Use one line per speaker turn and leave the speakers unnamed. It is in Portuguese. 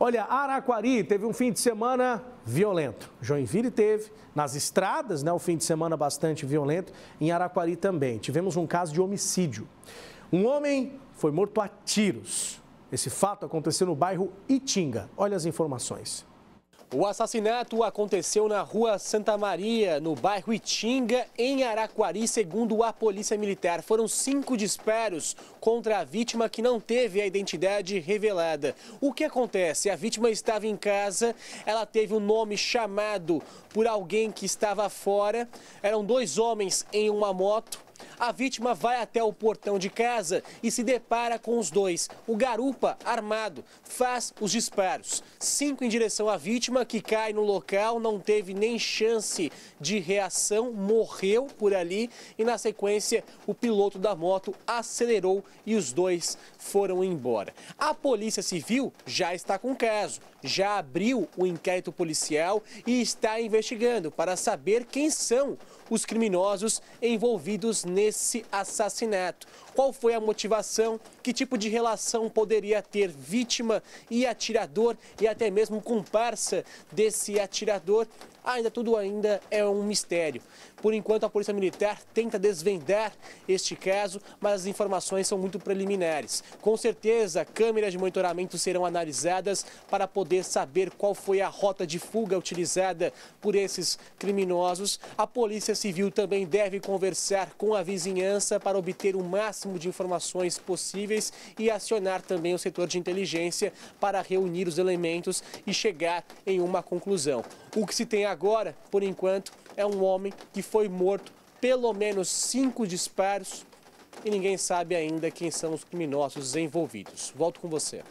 Olha, Araquari teve um fim de semana violento. Joinville teve, nas estradas, né, o um fim de semana bastante violento, em Araquari também. Tivemos um caso de homicídio. Um homem foi morto a tiros. Esse fato aconteceu no bairro Itinga. Olha as informações.
O assassinato aconteceu na rua Santa Maria, no bairro Itinga, em Araquari, segundo a Polícia Militar. Foram cinco disparos contra a vítima que não teve a identidade revelada. O que acontece? A vítima estava em casa, ela teve o um nome chamado por alguém que estava fora. Eram dois homens em uma moto. A vítima vai até o portão de casa e se depara com os dois. O garupa, armado, faz os disparos. Cinco em direção à vítima, que cai no local, não teve nem chance de reação, morreu por ali. E na sequência, o piloto da moto acelerou e os dois foram embora. A Polícia Civil já está com o caso, já abriu o inquérito policial e está investigando para saber quem são os criminosos envolvidos nesse esse assassinato. Qual foi a motivação? Que tipo de relação poderia ter vítima e atirador e até mesmo comparsa desse atirador? Ainda tudo ainda é um mistério. Por enquanto a Polícia Militar tenta desvendar este caso, mas as informações são muito preliminares. Com certeza, câmeras de monitoramento serão analisadas para poder saber qual foi a rota de fuga utilizada por esses criminosos. A Polícia Civil também deve conversar com a vizinhança vizinhança para obter o máximo de informações possíveis e acionar também o setor de inteligência para reunir os elementos e chegar em uma conclusão. O que se tem agora, por enquanto, é um homem que foi morto pelo menos cinco disparos e ninguém sabe ainda quem são os criminosos envolvidos. Volto com você.